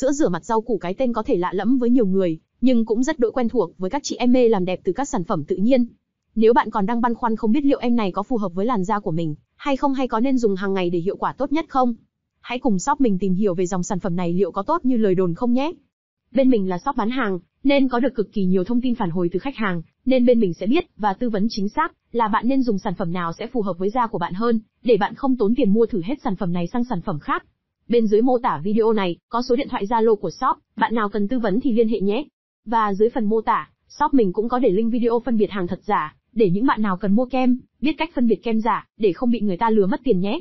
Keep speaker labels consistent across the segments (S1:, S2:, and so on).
S1: Sữa rửa mặt rau củ cái tên có thể lạ lẫm với nhiều người, nhưng cũng rất đỗi quen thuộc với các chị em mê làm đẹp từ các sản phẩm tự nhiên. Nếu bạn còn đang băn khoăn không biết liệu em này có phù hợp với làn da của mình hay không hay có nên dùng hàng ngày để hiệu quả tốt nhất không? Hãy cùng shop mình tìm hiểu về dòng sản phẩm này liệu có tốt như lời đồn không nhé. Bên mình là shop bán hàng, nên có được cực kỳ nhiều thông tin phản hồi từ khách hàng, nên bên mình sẽ biết và tư vấn chính xác là bạn nên dùng sản phẩm nào sẽ phù hợp với da của bạn hơn, để bạn không tốn tiền mua thử hết sản phẩm này sang sản phẩm khác. Bên dưới mô tả video này có số điện thoại Zalo của shop, bạn nào cần tư vấn thì liên hệ nhé. Và dưới phần mô tả, shop mình cũng có để link video phân biệt hàng thật giả, để những bạn nào cần mua kem, biết cách phân biệt kem giả, để không bị người
S2: ta lừa mất tiền nhé.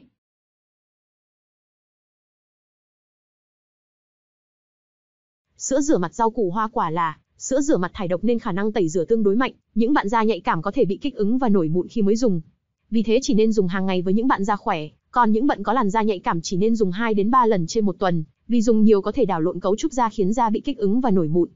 S1: Sữa rửa mặt rau củ hoa quả là sữa rửa mặt thải độc nên khả năng tẩy rửa tương đối mạnh, những bạn da nhạy cảm có thể bị kích ứng và nổi mụn khi mới dùng. Vì thế chỉ nên dùng hàng ngày với những bạn da khỏe, còn những bận có làn da nhạy cảm chỉ nên dùng 2 đến 3 lần trên một tuần, vì dùng nhiều có thể đảo lộn cấu trúc da khiến da bị kích ứng và nổi mụn.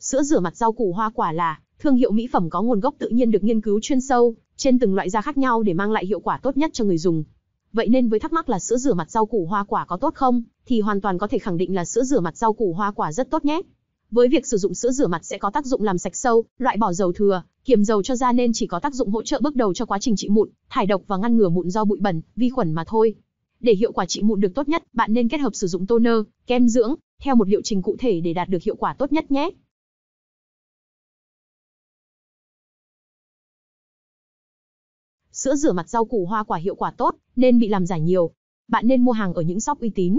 S1: Sữa rửa mặt rau củ hoa quả là thương hiệu mỹ phẩm có nguồn gốc tự nhiên được nghiên cứu chuyên sâu trên từng loại da khác nhau để mang lại hiệu quả tốt nhất cho người dùng. Vậy nên với thắc mắc là sữa rửa mặt rau củ hoa quả có tốt không, thì hoàn toàn có thể khẳng định là sữa rửa mặt rau củ hoa quả rất tốt nhé. Với việc sử dụng sữa rửa mặt sẽ có tác dụng làm sạch sâu, loại bỏ dầu thừa, kiềm dầu cho da nên chỉ có tác dụng hỗ trợ bước đầu cho quá trình trị mụn, thải độc và ngăn ngừa mụn do bụi bẩn, vi khuẩn mà thôi. Để hiệu quả trị mụn được tốt nhất, bạn nên kết hợp sử dụng toner, kem dưỡng theo một liệu trình cụ thể để đạt được hiệu quả tốt nhất nhé. Sữa rửa mặt rau củ hoa quả hiệu quả tốt nên bị làm giả nhiều. Bạn nên mua hàng ở những shop uy tín,